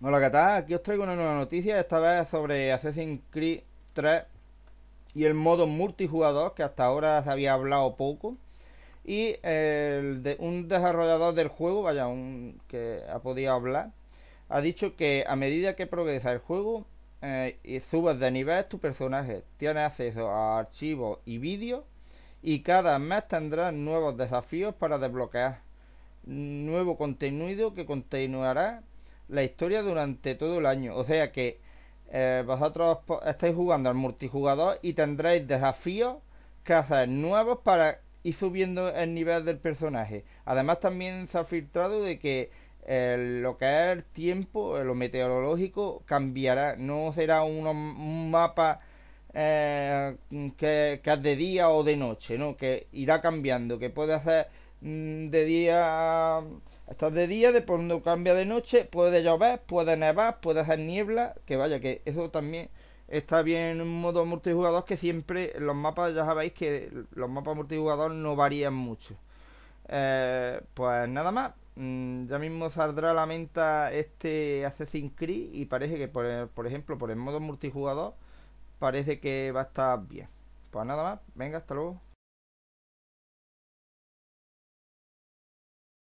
Hola, ¿qué tal? Aquí os traigo una nueva noticia, esta vez sobre Assassin's Creed 3 y el modo multijugador, que hasta ahora se había hablado poco. Y de, un desarrollador del juego, vaya, un, que ha podido hablar, ha dicho que a medida que progresa el juego eh, y subas de nivel tu personaje, tiene acceso a archivos y vídeos y cada mes tendrás nuevos desafíos para desbloquear nuevo contenido que continuará la historia durante todo el año. O sea que eh, vosotros estáis jugando al multijugador y tendréis desafíos que hacer nuevos para ir subiendo el nivel del personaje. Además también se ha filtrado de que eh, lo que es el tiempo, eh, lo meteorológico, cambiará. No será un mapa que, es de día o de noche, ¿no? Que irá cambiando, que puede hacer mm, de día... Estás de día, de cuando cambia de noche, puede llover, puede nevar, puede hacer niebla, que vaya, que eso también está bien en un modo multijugador que siempre los mapas, ya sabéis que los mapas multijugador no varían mucho. Eh, pues nada más, mm, ya mismo saldrá la menta este Assassin's Creed y parece que, por, por ejemplo, por el modo multijugador, parece que va a estar bien. Pues nada más, venga, hasta luego.